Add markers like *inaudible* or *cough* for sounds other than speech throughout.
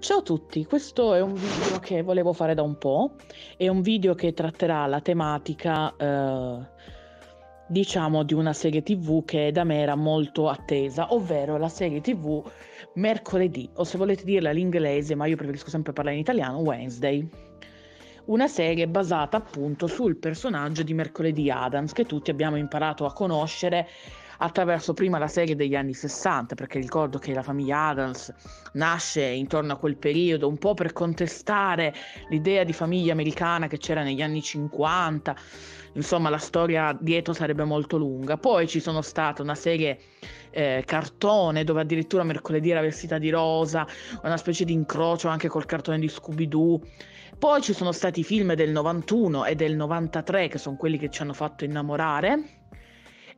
Ciao a tutti, questo è un video che volevo fare da un po', è un video che tratterà la tematica eh, diciamo di una serie tv che da me era molto attesa, ovvero la serie tv mercoledì, o se volete dirla in inglese, ma io preferisco sempre parlare in italiano, Wednesday. Una serie basata appunto sul personaggio di Mercoledì Adams che tutti abbiamo imparato a conoscere attraverso prima la serie degli anni 60, perché ricordo che la famiglia Adams nasce intorno a quel periodo, un po' per contestare l'idea di famiglia americana che c'era negli anni 50, insomma la storia dietro sarebbe molto lunga. Poi ci sono state una serie eh, cartone dove addirittura mercoledì era vestita di rosa, una specie di incrocio anche col cartone di Scooby-Doo. Poi ci sono stati i film del 91 e del 93 che sono quelli che ci hanno fatto innamorare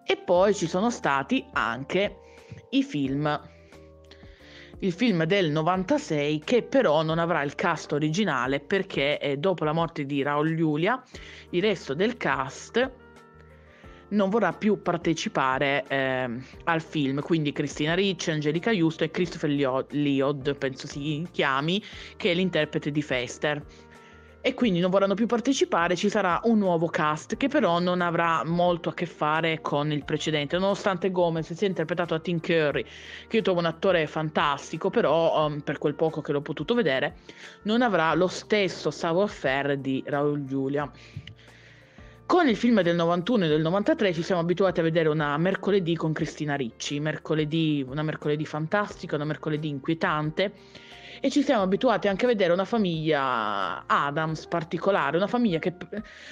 e poi ci sono stati anche i film. Il film del 96 che però non avrà il cast originale perché eh, dopo la morte di Raul Giulia il resto del cast non vorrà più partecipare eh, al film, quindi Cristina Ricci, Angelica Justo e Christopher Liod, penso si chiami, che è l'interprete di Fester e quindi non vorranno più partecipare, ci sarà un nuovo cast che però non avrà molto a che fare con il precedente, nonostante Gomez sia interpretato da Tim Curry, che io trovo un attore fantastico, però um, per quel poco che l'ho potuto vedere, non avrà lo stesso savoir-faire di Raul Giulia. Con il film del 91 e del 93 ci siamo abituati a vedere una mercoledì con Cristina Ricci, mercoledì, una mercoledì fantastica, una mercoledì inquietante e ci siamo abituati anche a vedere una famiglia Adams particolare, una famiglia che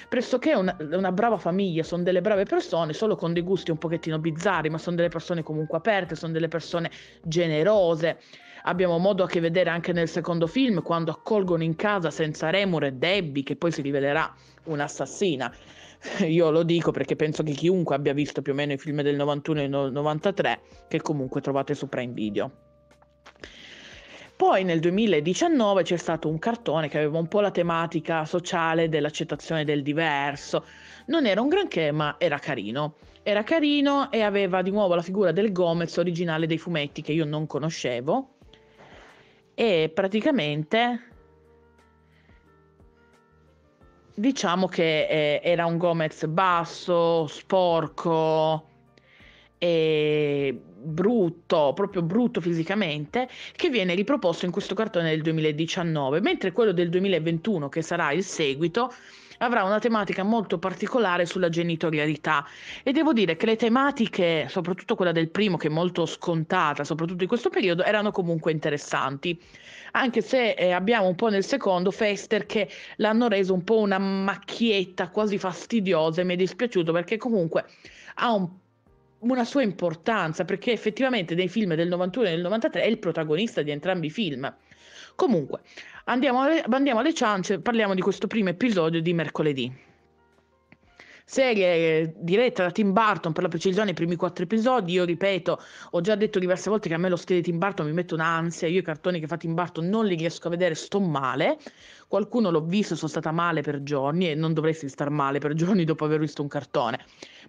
pressoché è una, una brava famiglia, sono delle brave persone, solo con dei gusti un pochettino bizzarri, ma sono delle persone comunque aperte, sono delle persone generose Abbiamo modo a che vedere anche nel secondo film, quando accolgono in casa senza remore Debbie, che poi si rivelerà un'assassina. *laughs* Io lo dico perché penso che chiunque abbia visto più o meno i film del 91 e del 93, che comunque trovate sopra in Video. Poi nel 2019 c'è stato un cartone che aveva un po' la tematica sociale dell'accettazione del diverso. Non era un granché, ma era carino. Era carino e aveva di nuovo la figura del Gomez originale dei fumetti che io non conoscevo e praticamente diciamo che eh, era un Gomez basso, sporco, eh, brutto, proprio brutto fisicamente, che viene riproposto in questo cartone del 2019, mentre quello del 2021, che sarà il seguito, avrà una tematica molto particolare sulla genitorialità e devo dire che le tematiche, soprattutto quella del primo che è molto scontata, soprattutto in questo periodo, erano comunque interessanti, anche se eh, abbiamo un po' nel secondo Fester che l'hanno reso un po' una macchietta quasi fastidiosa e mi è dispiaciuto perché comunque ha un una sua importanza perché effettivamente nei film del 91 e del 93 è il protagonista di entrambi i film. Comunque, andiamo alle, andiamo alle ciance, parliamo di questo primo episodio di mercoledì serie eh, diretta da Tim Burton, per la precisione i primi quattro episodi, io ripeto, ho già detto diverse volte che a me lo stile di Tim Burton mi mette un'ansia, io i cartoni che fa Tim Burton non li riesco a vedere, sto male, qualcuno l'ho visto, sono stata male per giorni e non dovresti star male per giorni dopo aver visto un cartone,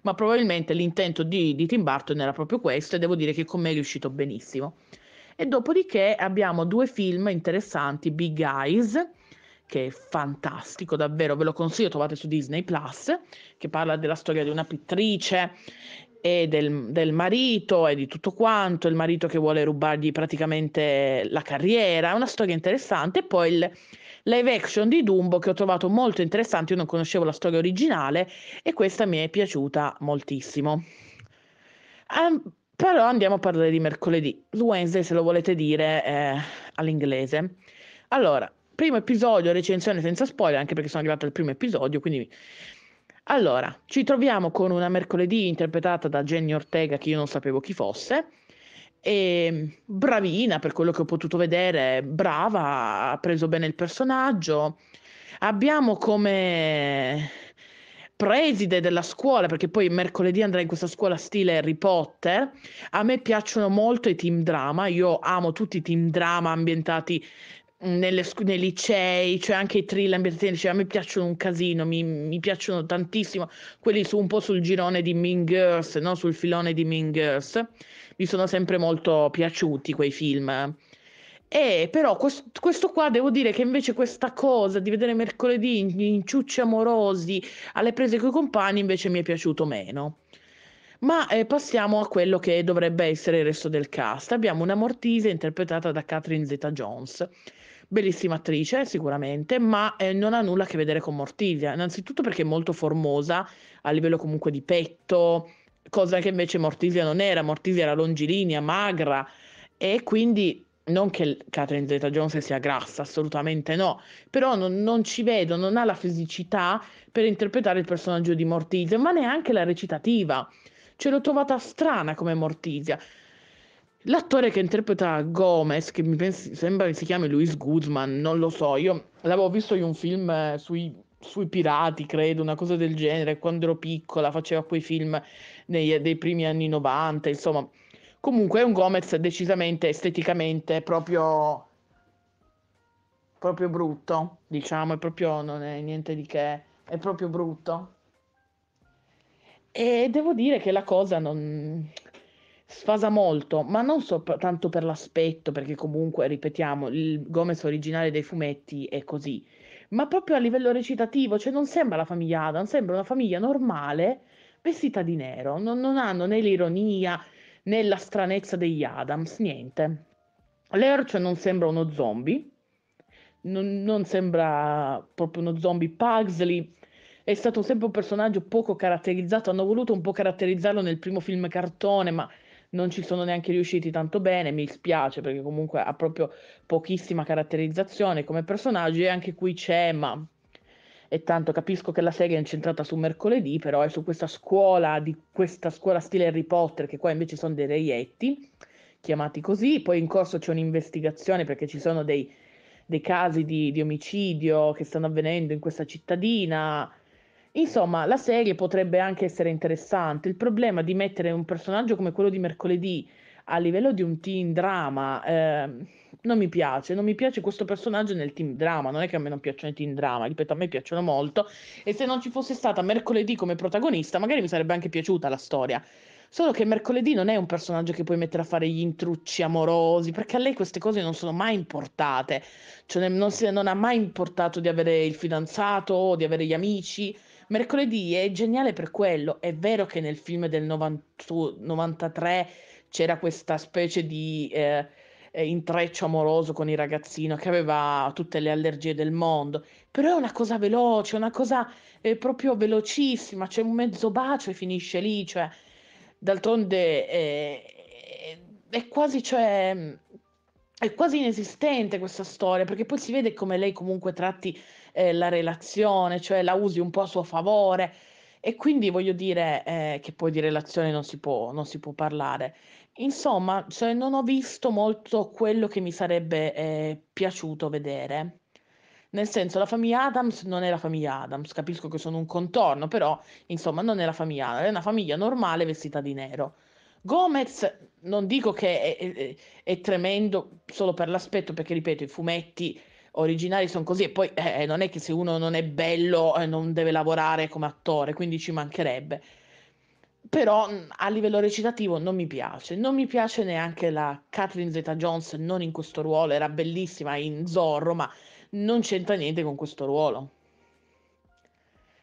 ma probabilmente l'intento di, di Tim Burton era proprio questo e devo dire che con me è riuscito benissimo. E dopodiché abbiamo due film interessanti, Big Eyes, che è fantastico, davvero, ve lo consiglio, trovate su Disney Plus, che parla della storia di una pittrice e del, del, marito e di tutto quanto, il marito che vuole rubargli praticamente la carriera, è una storia interessante, poi il live action di Dumbo che ho trovato molto interessante, io non conoscevo la storia originale e questa mi è piaciuta moltissimo. Um, però andiamo a parlare di mercoledì, Wednesday se lo volete dire eh, all'inglese. Allora, primo episodio, recensione senza spoiler, anche perché sono arrivato al primo episodio, quindi... Allora, ci troviamo con una mercoledì interpretata da Jenny Ortega, che io non sapevo chi fosse, e bravina per quello che ho potuto vedere, brava, ha preso bene il personaggio. Abbiamo come preside della scuola, perché poi mercoledì andrà in questa scuola stile Harry Potter. A me piacciono molto i team drama, io amo tutti i team drama ambientati nelle scu- nei licei, cioè anche i thriller ambientalistici, cioè a me piacciono un casino, mi, mi, piacciono tantissimo, quelli su un po' sul girone di Mean Girls, no? sul filone di Mean Girls, mi sono sempre molto piaciuti quei film. E però quest- questo qua devo dire che invece questa cosa di vedere mercoledì in, in ciucci amorosi alle prese coi compagni invece mi è piaciuto meno. Ma eh, passiamo a quello che dovrebbe essere il resto del cast. Abbiamo una Mortise interpretata da Catherine Zeta Jones, bellissima attrice sicuramente, ma eh, non ha nulla a che vedere con Mortilia, innanzitutto perché è molto formosa a livello comunque di petto, cosa che invece Mortilia non era, Mortilia era longilinea, magra e quindi non che Catherine Zeta-Jones sia grassa, assolutamente no, però non, non, ci vedo, non ha la fisicità per interpretare il personaggio di Mortizia, ma neanche la recitativa. Ce l'ho trovata strana come Mortizia. L'attore che interpreta Gomez, che mi pensi, sembra si chiami Luis Guzman, non lo so, io l'avevo visto in un film eh, sui, sui pirati, credo, una cosa del genere, quando ero piccola, faceva quei film nei, eh, dei primi anni 90, insomma. Comunque è un Gomez decisamente esteticamente proprio, proprio brutto, diciamo, è proprio, non è niente di che, è proprio brutto. E devo dire che la cosa non sfasa molto, ma non soltanto per l'aspetto, perché comunque, ripetiamo, il Gomez originale dei fumetti è così, ma proprio a livello recitativo, cioè non sembra la famiglia Adam, sembra una famiglia normale vestita di nero, non, non hanno né l'ironia né la stranezza degli Adams, niente. L'Ercio non sembra uno zombie, non, non sembra proprio uno zombie Pugsley, è stato sempre un personaggio poco caratterizzato, hanno voluto un po' caratterizzarlo nel primo film cartone, ma non ci sono neanche riusciti tanto bene, mi spiace perché comunque ha proprio pochissima caratterizzazione come personaggio e anche qui c'è, ma e tanto capisco che la serie è incentrata su mercoledì, però è su questa scuola, di questa scuola stile Harry Potter, che qua invece sono dei reietti, chiamati così, poi in corso c'è un'investigazione perché ci sono dei, dei casi di, di, omicidio che stanno avvenendo in questa cittadina, Insomma, la serie potrebbe anche essere interessante. Il problema di mettere un personaggio come quello di mercoledì a livello di un teen drama eh, non mi piace, non mi piace questo personaggio nel teen drama, non è che a me non piacciono i teen drama, ripeto, a me piacciono molto e se non ci fosse stata mercoledì come protagonista magari mi sarebbe anche piaciuta la storia. Solo che mercoledì non è un personaggio che puoi mettere a fare gli intrucci amorosi, perché a lei queste cose non sono mai importate, cioè non, si, non ha mai importato di avere il fidanzato o di avere gli amici Mercoledì è geniale per quello. È vero che nel film del 90, 93 c'era questa specie di eh, eh, intreccio amoroso con il ragazzino che aveva tutte le allergie del mondo, però è una cosa veloce, una cosa eh, proprio velocissima, c'è un mezzo bacio e finisce lì, cioè d'altronde eh, eh è quasi cioè, è quasi inesistente questa storia, perché poi si vede come lei comunque tratti eh, la relazione, cioè la usi un po' a suo favore. E quindi voglio dire eh, che poi di relazione non si può, non si può parlare. Insomma, cioè, non ho visto molto quello che mi sarebbe eh, piaciuto vedere. Nel senso, la famiglia Adams non è la famiglia Adams, capisco che sono un contorno, però insomma non è la famiglia Adams, è una famiglia normale vestita di nero Gomez non dico che è, è, è, tremendo solo per l'aspetto, perché ripeto, i fumetti originali sono così e poi eh, eh, non è che se uno non è bello eh, non deve lavorare come attore, quindi ci mancherebbe. Però mm, a livello recitativo non mi piace, non mi piace neanche la Kathleen Zeta-Jones, non in questo ruolo, era bellissima in Zorro, ma non c'entra niente con questo ruolo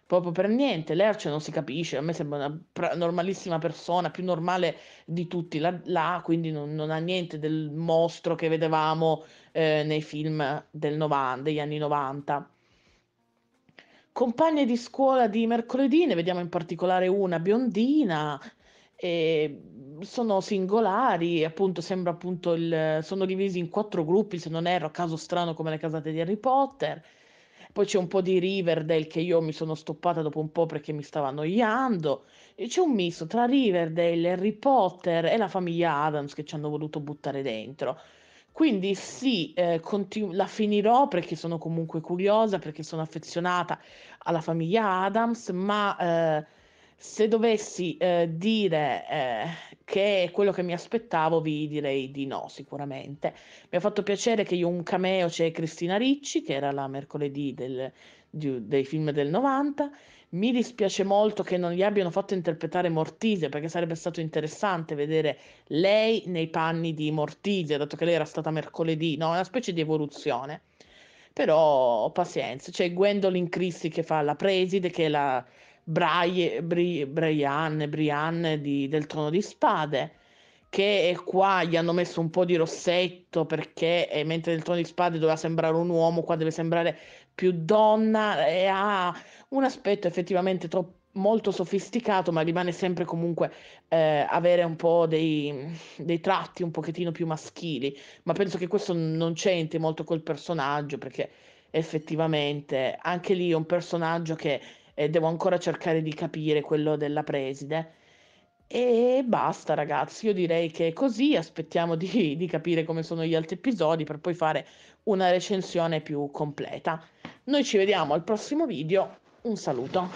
proprio per niente. Lerce non si capisce, a me sembra una pra- normalissima persona, più normale di tutti là, là quindi non, non, ha niente del mostro che vedevamo eh, nei film del 90, degli anni 90. Compagne di scuola di mercoledì, ne vediamo in particolare una biondina, e sono singolari, appunto sembra appunto il, sono divisi in quattro gruppi, se non erro, caso strano come le casate di Harry Potter poi c'è un po' di Riverdale che io mi sono stoppata dopo un po' perché mi stava annoiando. E c'è un misto tra Riverdale, Harry Potter e la famiglia Adams che ci hanno voluto buttare dentro. Quindi sì, eh, continu- la finirò perché sono comunque curiosa, perché sono affezionata alla famiglia Adams, ma eh, se dovessi eh, dire eh, che è quello che mi aspettavo, vi direi di no, sicuramente. Mi ha fatto piacere che io un cameo c'è Cristina Ricci, che era la mercoledì del, di, dei film del 90. Mi dispiace molto che non gli abbiano fatto interpretare Mortise, perché sarebbe stato interessante vedere lei nei panni di Mortise, dato che lei era stata mercoledì, no? Una specie di evoluzione. Però ho pazienza, c'è Gwendolyn Christie che fa la preside, che è la Brian, Brian, Brian di, del Trono di Spade che qua gli hanno messo un po' di rossetto perché eh, mentre nel Trono di Spade doveva sembrare un uomo, qua deve sembrare più donna e ha un aspetto effettivamente troppo molto sofisticato, ma rimane sempre comunque eh, avere un po' dei, dei, tratti un pochettino più maschili. Ma penso che questo non c'entri molto col personaggio, perché effettivamente anche lì è un personaggio che eh, devo ancora cercare di capire quello della preside. E basta ragazzi, io direi che è così aspettiamo di, di, capire come sono gli altri episodi per poi fare una recensione più completa. Noi ci vediamo al prossimo video, un saluto.